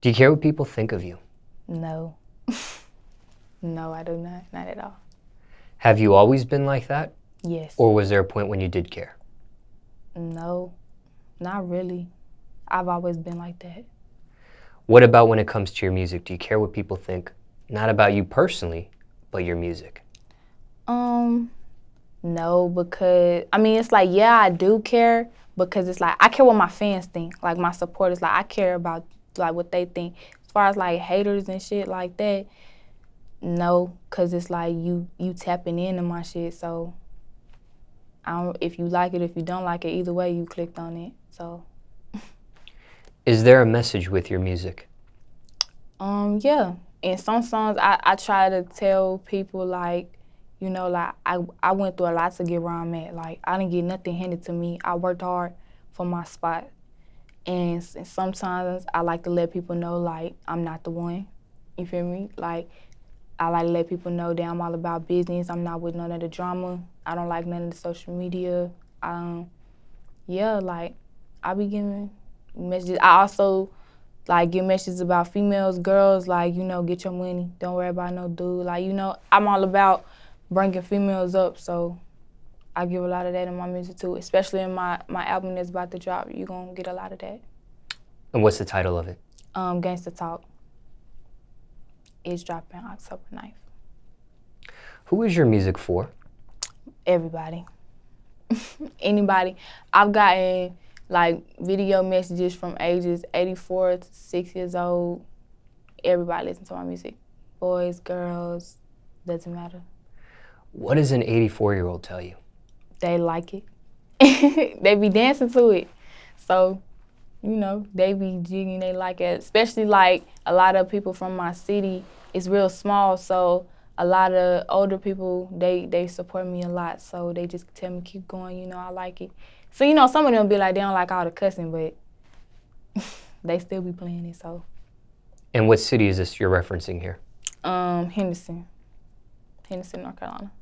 Do you care what people think of you? No. no, I do not. Not at all. Have you always been like that? Yes. Or was there a point when you did care? No, not really. I've always been like that. What about when it comes to your music? Do you care what people think? Not about you personally, but your music. Um, no, because I mean, it's like yeah, I do care because it's like I care what my fans think. Like my supporters, like I care about like what they think. As far as like haters and shit like that, no, cause it's like you you tapping into my shit. So I don't, if you like it, if you don't like it, either way you clicked on it. So. Is there a message with your music? Um yeah, in some songs I I try to tell people like you know, like I, I went through a lot to get where I'm at. Like I didn't get nothing handed to me. I worked hard for my spot. And, and sometimes I like to let people know, like, I'm not the one. You feel me? Like, I like to let people know that I'm all about business. I'm not with none of the drama. I don't like none of the social media. Um, yeah, like, I be giving messages. I also like give messages about females, girls, like, you know, get your money. Don't worry about no dude. Like, you know, I'm all about bringing females up, so I give a lot of that in my music too, especially in my, my album that's about to drop. You're going to get a lot of that. And what's the title of it? Um, Gangsta Talk. It's dropping October 9th. Who is your music for? Everybody. Anybody. I've gotten like video messages from ages 84 to 6 years old. Everybody listens to my music. Boys, girls, doesn't matter. What does an 84 year old tell you? they like it. they be dancing to it. So, you know, they be jigging, they like it. Especially like a lot of people from my city, it's real small, so a lot of older people they they support me a lot, so they just tell me keep going. You know, I like it. So you know, some of them be like they don't like all the cussing, but they still be playing it. So. And what city is this you're referencing here? Um, Henderson, Henderson, North Carolina.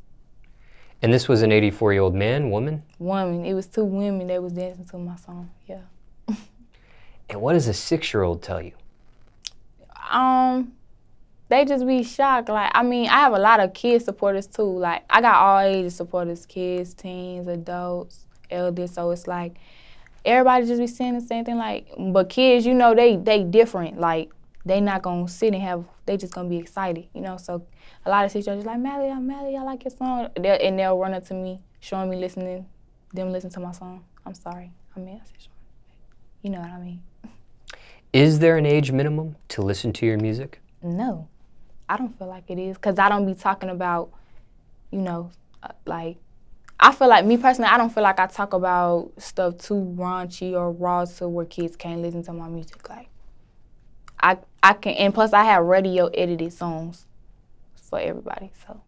And this was an 84 year old man, woman? Woman. It was two women that was dancing to my song. Yeah. and what does a six year old tell you? Um, they just be shocked. Like, I mean, I have a lot of kid supporters too. Like, I got all ages supporters, kids, teens, adults, elders. So it's like everybody just be saying the same thing. Like, but kids, you know, they they different. Like, they not gonna sit and have they just gonna be excited, you know. So a lot of situations like Mally, I'm Mally, I like your song, they'll, and they'll run up to me, showing me listening, them listening to my song. I'm sorry, I mean I said you know what I mean. Is there an age minimum to listen to your music? No, I don't feel like it is because I don't be talking about, you know, uh, like I feel like me personally, I don't feel like I talk about stuff too raunchy or raw to where kids can't listen to my music. Like I I can and plus I have radio edited songs for everybody. So